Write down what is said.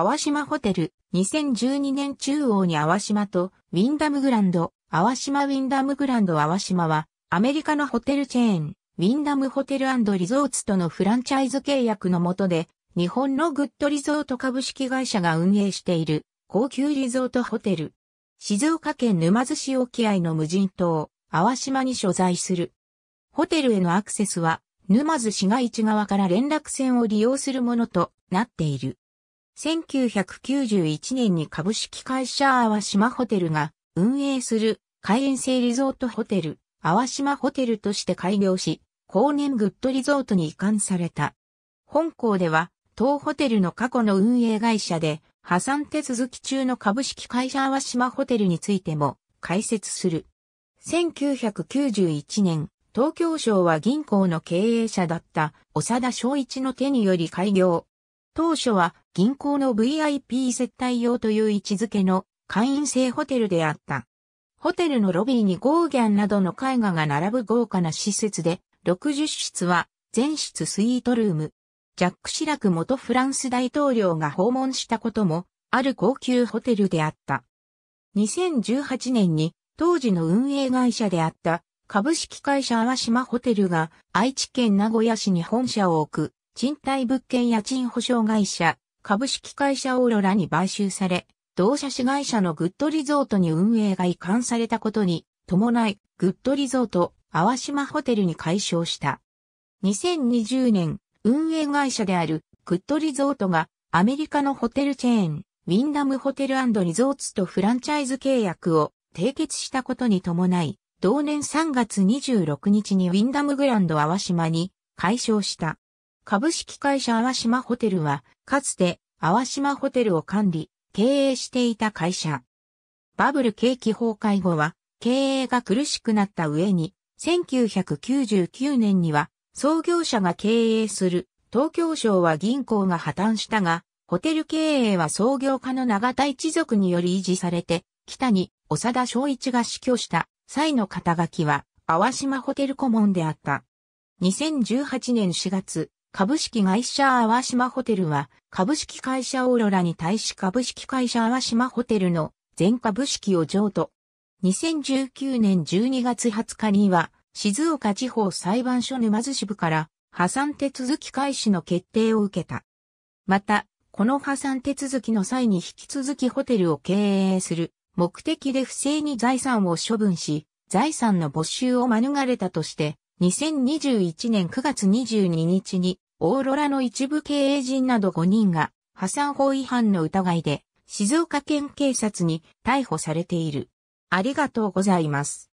淡島ホテル、2012年中央に淡島と、ウィンダムグランド、淡島ウィンダムグランド淡島は、アメリカのホテルチェーン、ウィンダムホテルリゾーツとのフランチャイズ契約のもとで、日本のグッドリゾート株式会社が運営している、高級リゾートホテル。静岡県沼津市沖合の無人島、淡島に所在する。ホテルへのアクセスは、沼津市街地側から連絡船を利用するものとなっている。1991年に株式会社淡島ホテルが運営する海遠制リゾートホテル、淡島ホテルとして開業し、後年グッドリゾートに移管された。本校では、当ホテルの過去の運営会社で、破産手続き中の株式会社淡島ホテルについても解説する。1991年、東京省は銀行の経営者だった長田昭一の手により開業。当初は銀行の VIP 接待用という位置づけの会員制ホテルであった。ホテルのロビーにゴーギャンなどの絵画が並ぶ豪華な施設で、60室は全室スイートルーム。ジャック・シラク元フランス大統領が訪問したことも、ある高級ホテルであった。2018年に、当時の運営会社であった、株式会社淡島ホテルが愛知県名古屋市に本社を置く、賃貸物件家賃保証会社、株式会社オーロラに買収され、同社子会社のグッドリゾートに運営が移管されたことに伴い、グッドリゾート、淡島ホテルに解消した。2020年、運営会社であるグッドリゾートがアメリカのホテルチェーン、ウィンダムホテルリゾーツとフランチャイズ契約を締結したことに伴い、同年3月26日にウィンダムグランド淡島に解消した。株式会社淡島ホテルは、かつて淡島ホテルを管理、経営していた会社。バブル景気崩壊後は、経営が苦しくなった上に、1999年には、創業者が経営する、東京省は銀行が破綻したが、ホテル経営は創業家の永田一族により維持されて、北に長田昭一が死去した際の肩書きは、淡島ホテル顧問であった。2018年4月、株式会社淡島ホテルは、株式会社オーロラに対し株式会社淡島ホテルの全株式を譲渡。2019年12月20日には、静岡地方裁判所沼津支部から破産手続き開始の決定を受けた。また、この破産手続きの際に引き続きホテルを経営する目的で不正に財産を処分し、財産の没収を免れたとして、2021年9月22日に、オーロラの一部経営人など5人が、破産法違反の疑いで、静岡県警察に逮捕されている。ありがとうございます。